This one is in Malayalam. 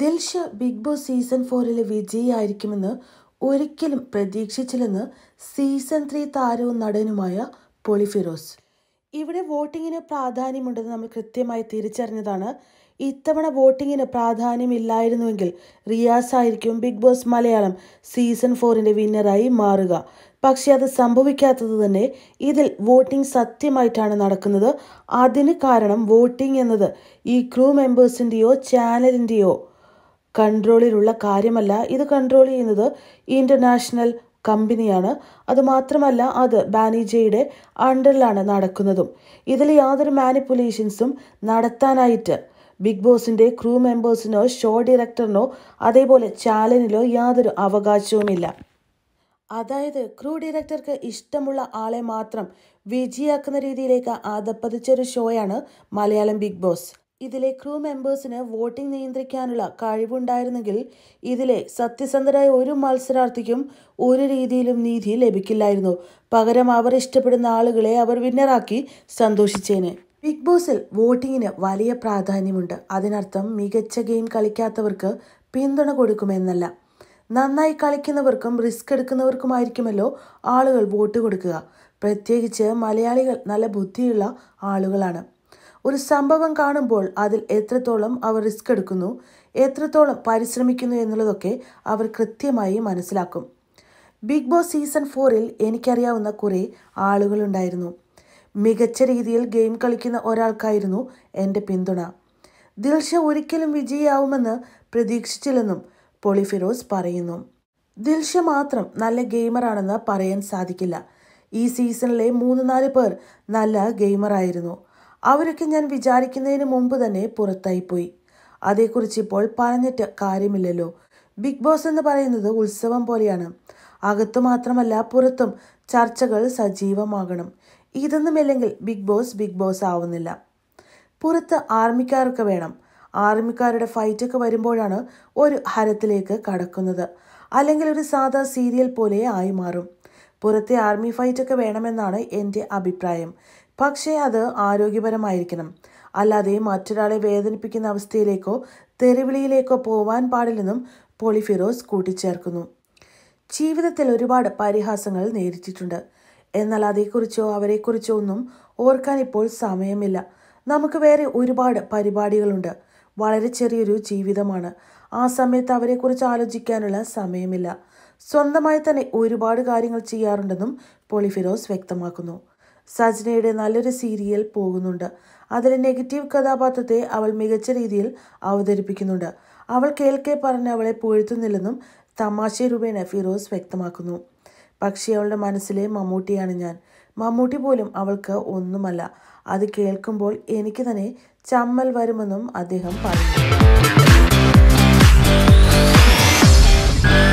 ദിൽഷ ബിഗ് ബോസ് സീസൺ ഫോറിലെ വിജയിയായിരിക്കുമെന്ന് ഒരിക്കലും പ്രതീക്ഷിച്ചില്ലെന്ന് സീസൺ ത്രീ താരവും നടനുമായ പൊളിഫിറോസ് ഇവിടെ വോട്ടിങ്ങിന് പ്രാധാന്യമുണ്ടെന്ന് നമ്മൾ കൃത്യമായി തിരിച്ചറിഞ്ഞതാണ് ഇത്തവണ വോട്ടിങ്ങിന് പ്രാധാന്യമില്ലായിരുന്നുവെങ്കിൽ റിയാസ് ആയിരിക്കും ബിഗ് ബോസ് മലയാളം സീസൺ ഫോറിൻ്റെ വിന്നറായി മാറുക പക്ഷേ അത് സംഭവിക്കാത്തത് തന്നെ ഇതിൽ വോട്ടിംഗ് സത്യമായിട്ടാണ് നടക്കുന്നത് അതിന് കാരണം വോട്ടിംഗ് എന്നത് ഈ ക്രൂ മെമ്പേഴ്സിൻ്റെയോ ചാനലിൻ്റെയോ കൺട്രോളിലുള്ള കാര്യമല്ല ഇത് കൺട്രോൾ ചെയ്യുന്നത് ഇന്റർനാഷണൽ കമ്പനിയാണ് അതുമാത്രമല്ല അത് ബാനീജയുടെ അണ്ടറിലാണ് നടക്കുന്നതും ഇതിൽ യാതൊരു മാനിപ്പുലേഷൻസും നടത്താനായിട്ട് ബിഗ് ബോസിൻ്റെ ക്രൂ മെമ്പേഴ്സിനോ ഷോ ഡയറക്ടറിനോ അതേപോലെ ചാലനിലോ യാതൊരു അവകാശവുമില്ല അതായത് ക്രൂ ഡയറക്ടർക്ക് ഇഷ്ടമുള്ള ആളെ മാത്രം വിജയാക്കുന്ന രീതിയിലേക്ക് ആദപ്പതിച്ചൊരു ഷോയാണ് മലയാളം ബിഗ് ബോസ് ഇതിലെ ക്രൂ മെമ്പേഴ്സിന് വോട്ടിംഗ് നിയന്ത്രിക്കാനുള്ള കഴിവുണ്ടായിരുന്നെങ്കിൽ ഇതിലെ സത്യസന്ധരായ ഒരു മത്സരാർത്ഥിക്കും ഒരു രീതിയിലും നീതി ലഭിക്കില്ലായിരുന്നു പകരം അവർ ഇഷ്ടപ്പെടുന്ന ആളുകളെ അവർ വിന്നറാക്കി സന്തോഷിച്ചേനെ ബിഗ് ബോസിൽ വോട്ടിങ്ങിന് വലിയ പ്രാധാന്യമുണ്ട് അതിനർത്ഥം മികച്ച ഗെയിം കളിക്കാത്തവർക്ക് പിന്തുണ കൊടുക്കുമെന്നല്ല നന്നായി കളിക്കുന്നവർക്കും റിസ്ക് എടുക്കുന്നവർക്കുമായിരിക്കുമല്ലോ ആളുകൾ വോട്ട് കൊടുക്കുക പ്രത്യേകിച്ച് മലയാളികൾ നല്ല ബുദ്ധിയുള്ള ആളുകളാണ് ഒരു സംഭവം കാണുമ്പോൾ അതിൽ എത്രത്തോളം അവർ റിസ്ക് എടുക്കുന്നു എത്രത്തോളം പരിശ്രമിക്കുന്നു എന്നുള്ളതൊക്കെ അവർ കൃത്യമായി മനസ്സിലാക്കും ബിഗ് ബോസ് സീസൺ ഫോറിൽ എനിക്കറിയാവുന്ന കുറേ ആളുകളുണ്ടായിരുന്നു മികച്ച രീതിയിൽ ഗെയിം കളിക്കുന്ന ഒരാൾക്കായിരുന്നു എൻ്റെ പിന്തുണ ദിൽഷ ഒരിക്കലും വിജയിയാവുമെന്ന് പ്രതീക്ഷിച്ചില്ലെന്നും പൊളിഫിറോസ് ഫിറോസ് പറയുന്നു ദിൽഷ മാത്രം നല്ല ഗെയിമറാണെന്ന് പറയാൻ സാധിക്കില്ല ഈ സീസണിലെ മൂന്ന് നാല് പേർ നല്ല ഗെയിമറായിരുന്നു അവരൊക്കെ ഞാൻ വിചാരിക്കുന്നതിന് മുമ്പ് തന്നെ പുറത്തായിപ്പോയി അതേക്കുറിച്ച് ഇപ്പോൾ പറഞ്ഞിട്ട് കാര്യമില്ലല്ലോ ബിഗ് ബോസ് എന്ന് പറയുന്നത് ഉത്സവം പോലെയാണ് അകത്തു മാത്രമല്ല പുറത്തും ചർച്ചകൾ സജീവമാകണം ഇതൊന്നുമില്ലെങ്കിൽ ബിഗ് ബോസ് ബിഗ് ബോസ് ആവുന്നില്ല പുറത്ത് ആർമിക്കാരൊക്കെ വേണം ആർമിക്കാരുടെ ഫൈറ്റൊക്കെ വരുമ്പോഴാണ് ഒരു ഹരത്തിലേക്ക് കടക്കുന്നത് അല്ലെങ്കിൽ ഒരു സാധാ സീരിയൽ പോലെ ആയി മാറും പുറത്തെ ആർമി ഫൈറ്റൊക്കെ വേണമെന്നാണ് എൻ്റെ അഭിപ്രായം പക്ഷേ അത് ആരോഗ്യപരമായിരിക്കണം അല്ലാതെ മറ്റൊരാളെ വേദനിപ്പിക്കുന്ന അവസ്ഥയിലേക്കോ തെരുവിളിയിലേക്കോ പോവാൻ പാടില്ലെന്നും പോളിഫിറോസ് കൂട്ടിച്ചേർക്കുന്നു ജീവിതത്തിൽ ഒരുപാട് പരിഹാസങ്ങൾ നേരിട്ടിട്ടുണ്ട് എന്നാൽ അതേക്കുറിച്ചോ അവരെക്കുറിച്ചോ ഒന്നും ഓർക്കാൻ ഇപ്പോൾ സമയമില്ല നമുക്ക് വേറെ ഒരുപാട് പരിപാടികളുണ്ട് വളരെ ചെറിയൊരു ജീവിതമാണ് ആ സമയത്ത് അവരെക്കുറിച്ച് ആലോചിക്കാനുള്ള സമയമില്ല സ്വന്തമായി തന്നെ ഒരുപാട് കാര്യങ്ങൾ ചെയ്യാറുണ്ടെന്നും പോളിഫിറോസ് വ്യക്തമാക്കുന്നു സജ്നയുടെ നല്ലൊരു സീരിയൽ പോകുന്നുണ്ട് അതിലെ നെഗറ്റീവ് കഥാപാത്രത്തെ അവൾ മികച്ച രീതിയിൽ അവതരിപ്പിക്കുന്നുണ്ട് അവൾ കേൾക്കെ പറഞ്ഞ് അവളെ പുകഴ്ത്തുന്നില്ലെന്നും തമാശ രൂപേണ ഫിറോസ് വ്യക്തമാക്കുന്നു പക്ഷേ അവളുടെ മനസ്സിലെ മമ്മൂട്ടിയാണ് ഞാൻ മമ്മൂട്ടി പോലും അവൾക്ക് ഒന്നുമല്ല അത് കേൾക്കുമ്പോൾ എനിക്ക് തന്നെ ചമ്മൽ വരുമെന്നും അദ്ദേഹം പറഞ്ഞു